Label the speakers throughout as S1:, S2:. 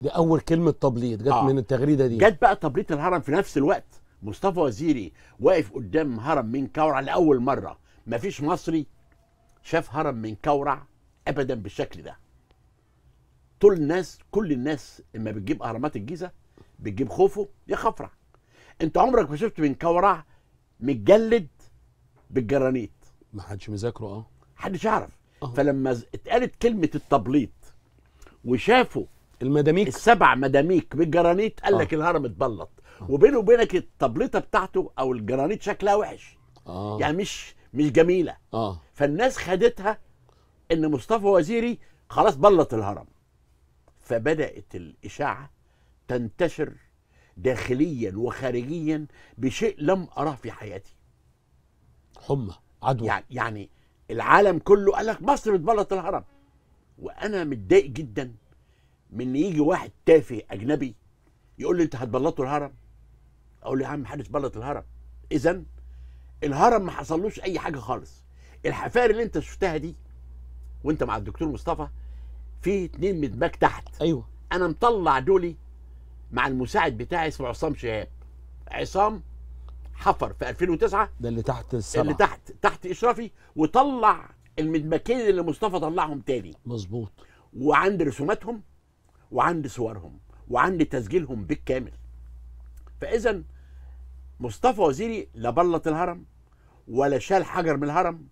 S1: دي اول كلمه تبليط جت آه. من التغريده دي جت بقى تبليط الهرم في نفس الوقت مصطفى وزيري واقف قدام هرم من كورع لاول مره مفيش مصري شاف هرم من كورع ابدا بالشكل ده طول الناس كل الناس اما بتجيب اهرامات الجيزه بتجيب خوفو يا خفرع انت عمرك ما شفت من كورع متجلد بالجرانيت ما حدش مذاكره اه محدش يعرف فلما اتقالت كلمه التبليط وشافوا المداميك السبع مداميك بالجرانيت قال آه. لك آه. الهرم اتبلط وبينه وبينك التبليطه بتاعته او الجرانيت شكلها وحش آه. يعني مش مش جميله آه. فالناس خدتها ان مصطفى وزيري خلاص بلط الهرم فبدات الاشاعه تنتشر داخليا وخارجيا بشيء لم اراه في حياتي حمى عدوى يعني, يعني العالم كله قال لك مصر بتبلط الهرم وانا متضايق جدا من يجي واحد تافه اجنبي يقول لي انت هتبلطوا الهرم اقول له يا عم محدش بلط الهرم اذا الهرم ما حصلوش اي حاجه خالص الحفار اللي انت شفتها دي وانت مع الدكتور مصطفى في اتنين مدباك تحت ايوه انا مطلع دولي مع المساعد بتاعي اسمه عصام شهاب عصام حفر في 2009 ده اللي تحت السبعة اللي تحت تحت اشرافي وطلع المدمكين اللي مصطفى طلعهم تاني مظبوط وعند رسوماتهم وعندي صورهم وعندي تسجيلهم بالكامل فاذا مصطفى وزيري لا بلط الهرم ولا شال حجر من الهرم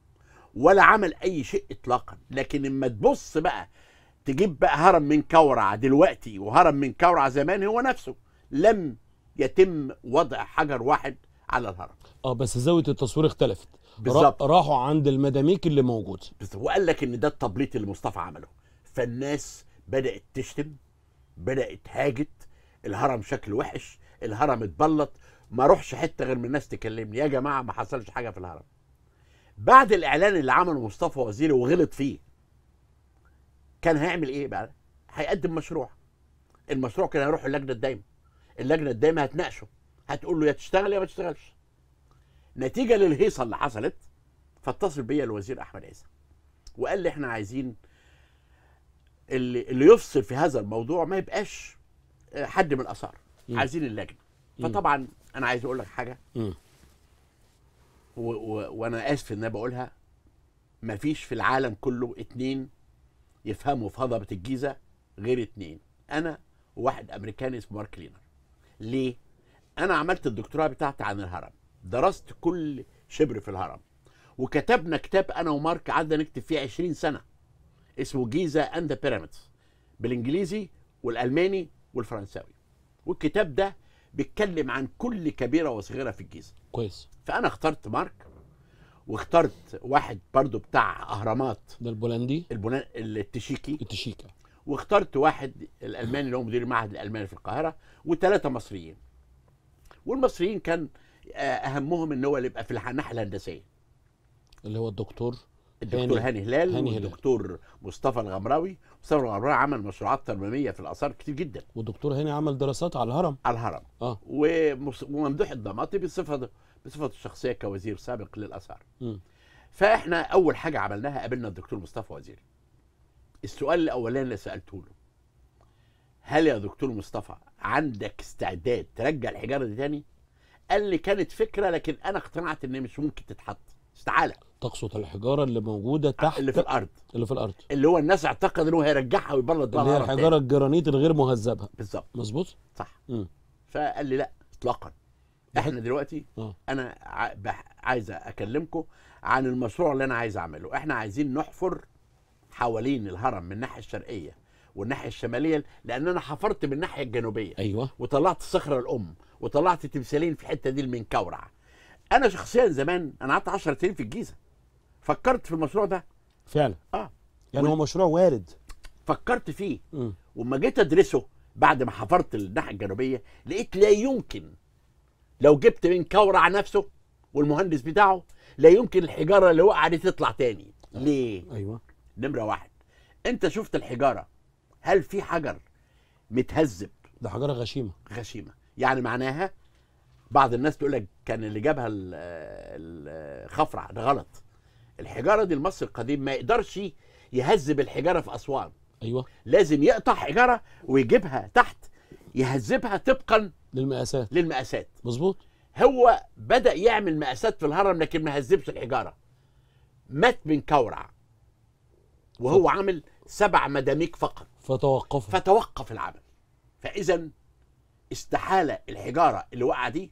S1: ولا عمل اي شيء اطلاقا لكن اما تبص بقى تجيب بقى هرم من كورع دلوقتي وهرم من كورع زمان هو نفسه لم يتم وضع حجر واحد على الهرم اه بس زاويه التصوير اختلفت بالظبط راحوا عند المداميك اللي موجوده وقال لك ان ده التبليط اللي مصطفى عمله فالناس بدات تشتم بدات هاجت الهرم شكله وحش الهرم اتبلط ما اروحش حته غير من الناس تكلمني يا جماعه ما حصلش حاجه في الهرم بعد الاعلان اللي عمله مصطفى وزيري وغلط فيه كان هيعمل ايه بقى هيقدم مشروع المشروع كان هيروح اللجنه الدايمه اللجنه الدايمه هتناقشه هتقول له يا تشتغل يا ما تشتغلش نتيجه للهيصه اللي حصلت فاتصل بيا الوزير احمد عيسى وقال لي احنا عايزين اللي اللي يفصل في هذا الموضوع ما يبقاش آه، حد من الاثار عايزين اللجنه فطبعا انا عايز اقول لك حاجه وانا اسف ان انا بقولها مفيش في العالم كله اتنين يفهموا في هضبه الجيزه غير اتنين انا وواحد امريكاني اسمه مارك لينر ليه انا عملت الدكتوراه بتاعتي عن الهرم درست كل شبر في الهرم وكتبنا كتاب انا ومارك قعدنا نكتب فيه 20 سنه اسمه جيزا اند بيراميدز بالانجليزي والالماني والفرنساوي والكتاب ده بيتكلم عن كل كبيره وصغيره في الجيزه كويس فانا اخترت مارك واخترت واحد برضو بتاع اهرامات ده البولندي البولن... التشيكي التشيكي واخترت واحد الالماني اللي هو مدير المعهد الالماني في القاهره وثلاثه مصريين والمصريين كان آه، اهمهم ان هو اللي يبقى في الناحيه الهندسيه اللي هو الدكتور الدكتور هاني هلال هاني والدكتور مصطفى الغمراوي مصطفى الغمراوي عمل مشروعات ترميميه في الاثار كتير جدا والدكتور هاني عمل دراسات على الهرم على الهرم اه وممدوح الضماطي بصفته بصفته الشخصيه كوزير سابق للاثار فاحنا اول حاجه عملناها قابلنا الدكتور مصطفى وزير السؤال الاولاني اللي سالته له هل يا دكتور مصطفى عندك استعداد ترجع الحجاره دي تاني قال لي كانت فكره لكن انا اقتنعت ان مش ممكن تتحط تعالى تقصد الحجاره اللي موجوده آه، تحت اللي في الارض اللي في الارض اللي هو الناس اعتقد ان هو هيرجعها ويبلط اللي هي الحجاره الجرانيت الغير مهذبه بالظبط مظبوط صح مم. فقال لي لا اطلاقا احنا دلوقتي آه. انا عايز اكلمكم عن المشروع اللي انا عايز اعمله احنا عايزين نحفر حوالين الهرم من الناحيه الشرقيه والناحيه الشماليه لان انا حفرت من الناحيه الجنوبيه ايوه وطلعت صخره الام وطلعت تمثالين في الحته دي المنكورعه انا شخصيا زمان انا قعدت 10 سنين في الجيزه فكرت في المشروع ده فعلا اه يعني و... هو مشروع وارد فكرت فيه وما جيت ادرسه بعد ما حفرت الناحيه الجنوبيه لقيت لا يمكن لو جبت من كورع نفسه والمهندس بتاعه لا يمكن الحجاره اللي وقع دي تطلع تاني آه. ليه؟ ايوه نمره واحد انت شفت الحجاره هل في حجر متهذب ده حجاره غشيمه غشيمه يعني معناها بعض الناس تقول لك كان اللي جابها الخفرع ده غلط الحجاره دي المصري القديم ما يقدرش يهذب الحجاره في اسوان ايوه لازم يقطع حجاره ويجيبها تحت يهذبها طبقا للمقاسات للمقاسات مظبوط هو بدا يعمل مقاسات في الهرم لكن ما هذبش الحجاره مات من كورع وهو عامل سبع مداميك فقط فتوقف فتوقف العمل فاذا استحاله الحجاره اللي واقعه دي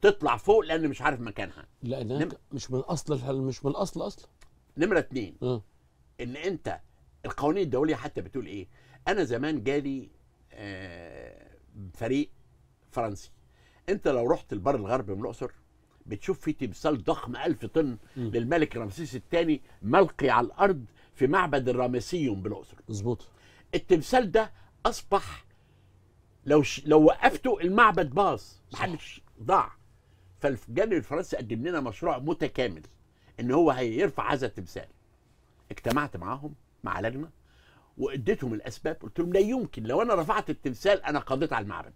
S1: تطلع فوق لان مش عارف مكانها لانها نم... مش من اصل مش من الاصل اصلا نمره اتنين أه. ان انت القوانين الدوليه حتى بتقول ايه انا زمان جالي آه فريق فرنسي انت لو رحت البر الغربي من الاقصر بتشوف في تمثال ضخم ألف طن م. للملك رمسيس الثاني ملقي على الارض في معبد الرامسيوم بالاقصر مظبوط التمثال ده اصبح لو ش... لو وقفته المعبد باظ محدش ضاع فالجانب الفرنسي قدم لنا مشروع متكامل ان هو هيرفع هذا التمثال اجتمعت معاهم مع لجنه واديتهم الاسباب قلت لهم لا يمكن لو انا رفعت التمثال انا قضيت على المعبد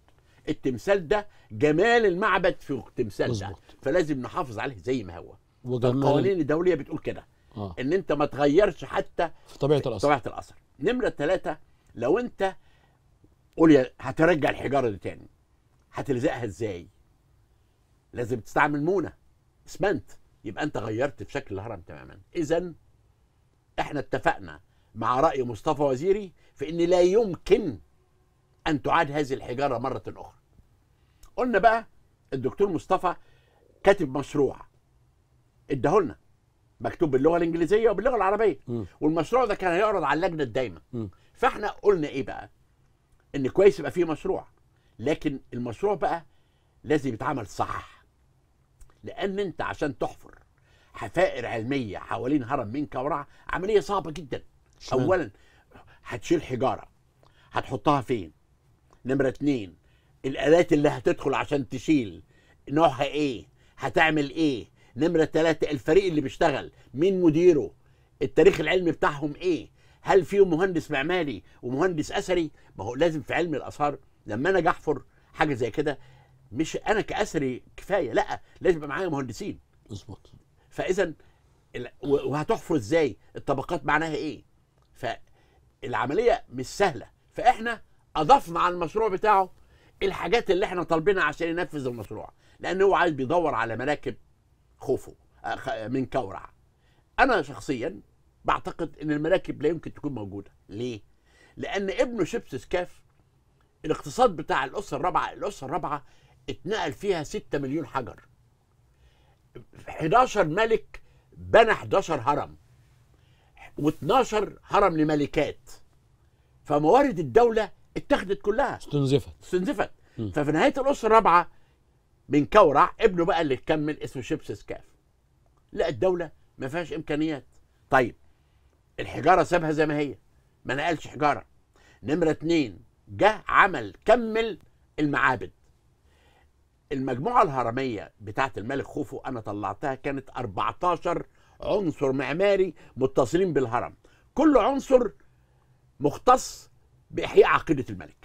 S1: التمثال ده جمال المعبد في التمثال ده فلازم نحافظ عليه زي ما هو القوانين الدوليه بتقول كده آه. ان انت ما تغيرش حتى في طبيعه الاثر طبيعه الاثر نمره ثلاثه لو انت قول يا هترجع الحجاره دي تاني هتلزقها ازاي لازم تستعمل مونه اسمنت يبقى انت غيرت في شكل الهرم تماما اذا احنا اتفقنا مع راي مصطفى وزيري في ان لا يمكن ان تعاد هذه الحجاره مره اخرى قلنا بقى الدكتور مصطفى كاتب مشروع ادهولنا مكتوب باللغه الانجليزيه وباللغه العربيه م. والمشروع ده كان هيعرض على اللجنه الدايمه فاحنا قلنا ايه بقى ان كويس يبقى فيه مشروع لكن المشروع بقى لازم يتعمل صح لان انت عشان تحفر حفائر علميه حوالين هرم من ورع عمليه صعبه جدا شمال. اولا هتشيل حجاره هتحطها فين نمره اتنين الالات اللي هتدخل عشان تشيل نوعها ايه هتعمل ايه نمره تلاتة الفريق اللي بيشتغل مين مديره التاريخ العلمي بتاعهم ايه هل فيهم مهندس معماري ومهندس اثري ما هو لازم في علم الاثار لما انا احفر حاجه زي كده مش انا كاثري كفايه لا لازم يبقى معايا مهندسين مظبوط فاذا وهتحفر ازاي الطبقات معناها ايه فالعمليه مش سهله فاحنا اضفنا على المشروع بتاعه الحاجات اللي احنا طالبينها عشان ينفذ المشروع لان هو عايز بيدور على مراكب خوفو من كورع انا شخصيا بعتقد ان المراكب لا يمكن تكون موجوده ليه لان ابنه شيبس سكاف الاقتصاد بتاع الاسره الرابعه الاسره الرابعه اتنقل فيها 6 مليون حجر 11 ملك بنى 11 هرم و12 هرم لملكات فموارد الدوله اتخذت كلها استنزفت استنزفت م. ففي نهايه الاسره الرابعه من كورع ابنه بقى اللي كمل اسمه شيبس سكاف لا الدوله ما فيهاش امكانيات طيب الحجاره سابها زي ما هي ما نقلش حجاره نمره اتنين جه عمل كمل المعابد المجموعه الهرميه بتاعه الملك خوفو انا طلعتها كانت 14 عنصر معماري متصلين بالهرم كل عنصر مختص باحياء عقيده الملك